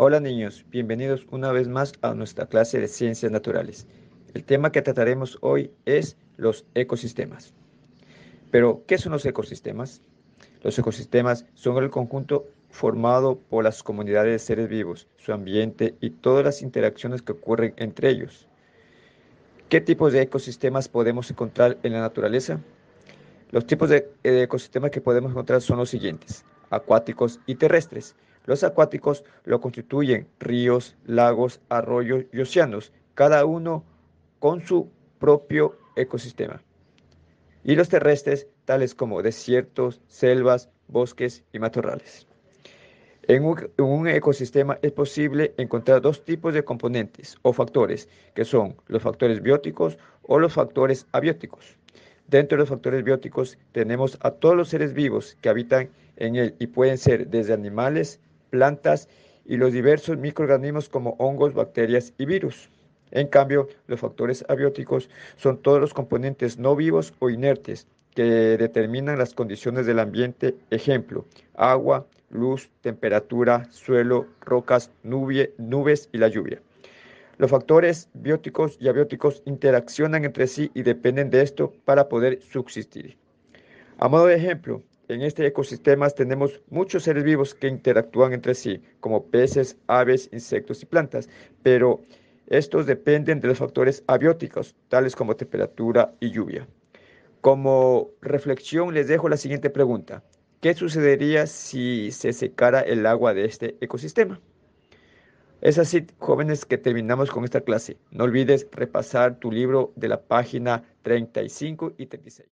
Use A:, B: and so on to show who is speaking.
A: Hola niños, bienvenidos una vez más a nuestra clase de ciencias naturales. El tema que trataremos hoy es los ecosistemas. Pero, ¿qué son los ecosistemas? Los ecosistemas son el conjunto formado por las comunidades de seres vivos, su ambiente y todas las interacciones que ocurren entre ellos. ¿Qué tipos de ecosistemas podemos encontrar en la naturaleza? Los tipos de eh, ecosistemas que podemos encontrar son los siguientes, acuáticos y terrestres. Los acuáticos lo constituyen ríos, lagos, arroyos y océanos, cada uno con su propio ecosistema. Y los terrestres, tales como desiertos, selvas, bosques y matorrales. En un, ecosistema es posible encontrar dos tipos de componentes o factores, que son los factores bióticos o los factores abióticos. Dentro de los factores bióticos tenemos a todos los seres vivos que habitan en él y pueden ser desde animales, plantas y los diversos microorganismos como hongos, bacterias y virus. En cambio, los factores abióticos son todos los componentes no vivos o inertes que determinan las condiciones del ambiente, ejemplo, agua, luz, temperatura, suelo, rocas, nubes y la lluvia. Los factores bióticos y abióticos interaccionan entre sí y dependen de esto para poder subsistir. A modo de ejemplo, en este ecosistema tenemos muchos seres vivos que interactúan entre sí, como peces, aves, insectos y plantas, pero estos dependen de los factores abióticos, tales como temperatura y lluvia. Como reflexión les dejo la siguiente pregunta. ¿Qué sucedería si se secara el agua de este ecosistema? Es así, jóvenes, que terminamos con esta clase. No olvides repasar tu libro de la página 35 y 36.